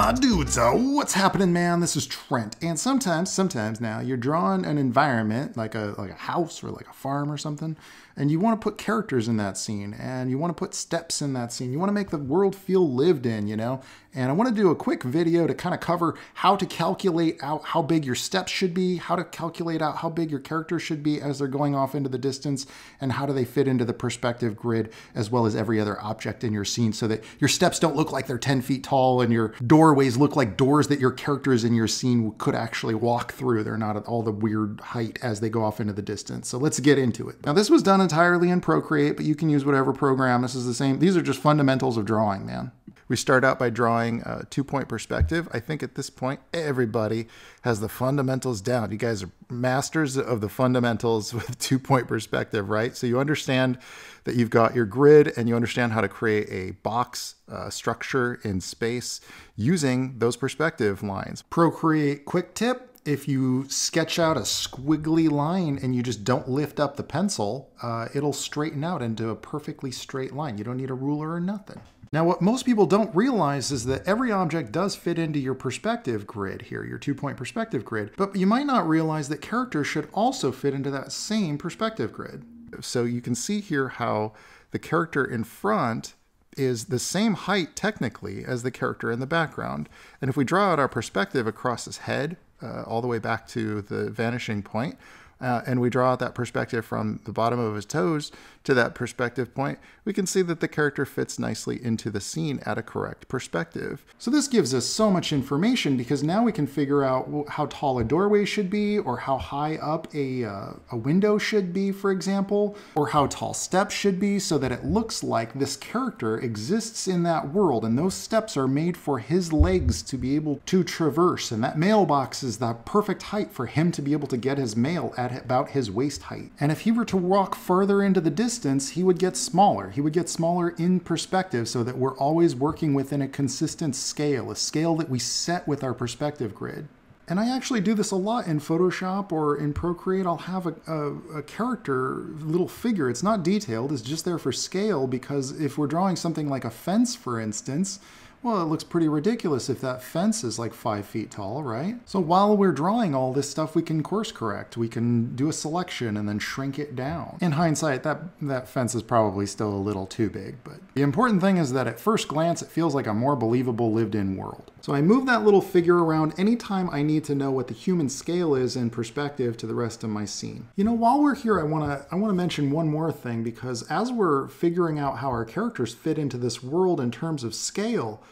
my dudes, uh, what's happening, man? This is Trent. And sometimes, sometimes now, you're drawing an environment like a like a house or like a farm or something and you want to put characters in that scene and you want to put steps in that scene. You want to make the world feel lived in, you know? And I want to do a quick video to kind of cover how to calculate out how big your steps should be, how to calculate out how big your characters should be as they're going off into the distance, and how do they fit into the perspective grid as well as every other object in your scene so that your steps don't look like they're 10 feet tall and your doorways look like doors that your characters in your scene could actually walk through. They're not at all the weird height as they go off into the distance. So let's get into it. Now, this was done in entirely in Procreate, but you can use whatever program. This is the same. These are just fundamentals of drawing, man. We start out by drawing a two point perspective. I think at this point, everybody has the fundamentals down. You guys are masters of the fundamentals with two point perspective, right? So you understand that you've got your grid and you understand how to create a box uh, structure in space using those perspective lines. Procreate quick tip if you sketch out a squiggly line and you just don't lift up the pencil, uh, it'll straighten out into a perfectly straight line. You don't need a ruler or nothing. Now, what most people don't realize is that every object does fit into your perspective grid here, your two-point perspective grid, but you might not realize that characters should also fit into that same perspective grid. So you can see here how the character in front is the same height technically as the character in the background. And if we draw out our perspective across his head, uh, all the way back to the vanishing point uh, and we draw out that perspective from the bottom of his toes to that perspective point, we can see that the character fits nicely into the scene at a correct perspective. So this gives us so much information because now we can figure out how tall a doorway should be or how high up a, uh, a window should be, for example, or how tall steps should be so that it looks like this character exists in that world and those steps are made for his legs to be able to traverse and that mailbox is the perfect height for him to be able to get his mail at at about his waist height. And if he were to walk further into the distance, he would get smaller. He would get smaller in perspective so that we're always working within a consistent scale, a scale that we set with our perspective grid. And I actually do this a lot in Photoshop or in Procreate. I'll have a, a, a, character, little figure. It's not detailed, it's just there for scale because if we're drawing something like a fence, for instance, well, it looks pretty ridiculous if that fence is like five feet tall, right? So while we're drawing all this stuff, we can course correct. We can do a selection and then shrink it down. In hindsight, that, that fence is probably still a little too big, but the important thing is that at first glance, it feels like a more believable lived-in world. So I move that little figure around anytime I need to know what the human scale is in perspective to the rest of my scene. You know, while we're here, I wanna, I wanna mention one more thing because as we're figuring out how our characters fit into this world in terms of scale,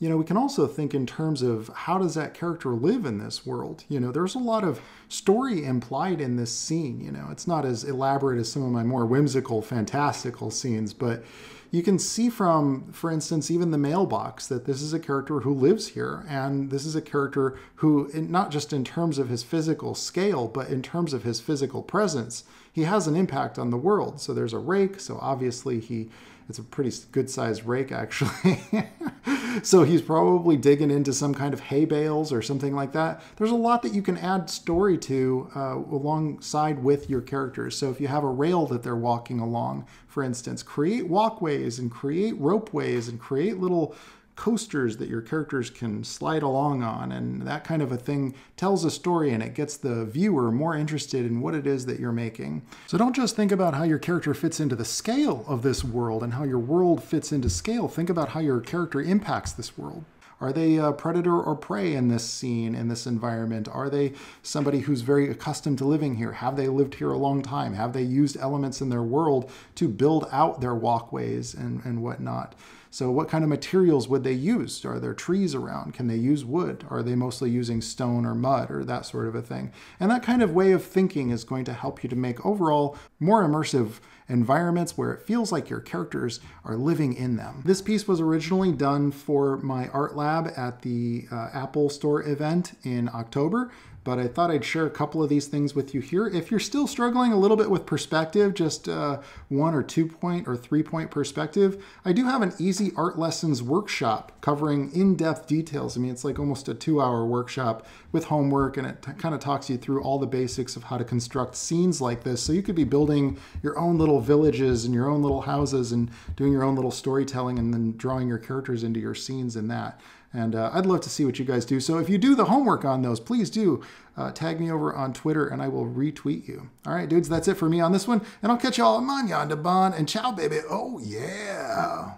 you know, we can also think in terms of how does that character live in this world? You know, there's a lot of story implied in this scene. You know, it's not as elaborate as some of my more whimsical, fantastical scenes, but you can see from, for instance, even the mailbox that this is a character who lives here. And this is a character who, not just in terms of his physical scale, but in terms of his physical presence, he has an impact on the world. So there's a rake. So obviously, he it's a pretty good sized rake, actually. so he's probably digging into some kind of hay bales or something like that. There's a lot that you can add story to uh, alongside with your characters. So if you have a rail that they're walking along, for instance, create walkways and create ropeways and create little coasters that your characters can slide along on and that kind of a thing tells a story and it gets the viewer more interested in what it is that you're making. So don't just think about how your character fits into the scale of this world and how your world fits into scale. Think about how your character impacts this world. Are they a predator or prey in this scene, in this environment? Are they somebody who's very accustomed to living here? Have they lived here a long time? Have they used elements in their world to build out their walkways and, and whatnot? So what kind of materials would they use? Are there trees around? Can they use wood? Are they mostly using stone or mud or that sort of a thing? And that kind of way of thinking is going to help you to make overall more immersive environments where it feels like your characters are living in them. This piece was originally done for my art lab at the uh, Apple Store event in October but I thought I'd share a couple of these things with you here. If you're still struggling a little bit with perspective, just uh, one or two point or three point perspective, I do have an easy art lessons workshop covering in-depth details. I mean, it's like almost a two hour workshop with homework and it kind of talks you through all the basics of how to construct scenes like this. So you could be building your own little villages and your own little houses and doing your own little storytelling and then drawing your characters into your scenes in that. And uh, I'd love to see what you guys do. So if you do the homework on those, please do uh, tag me over on Twitter and I will retweet you. All right, dudes, that's it for me on this one. And I'll catch you all on Mañana Bon and ciao, baby. Oh, yeah.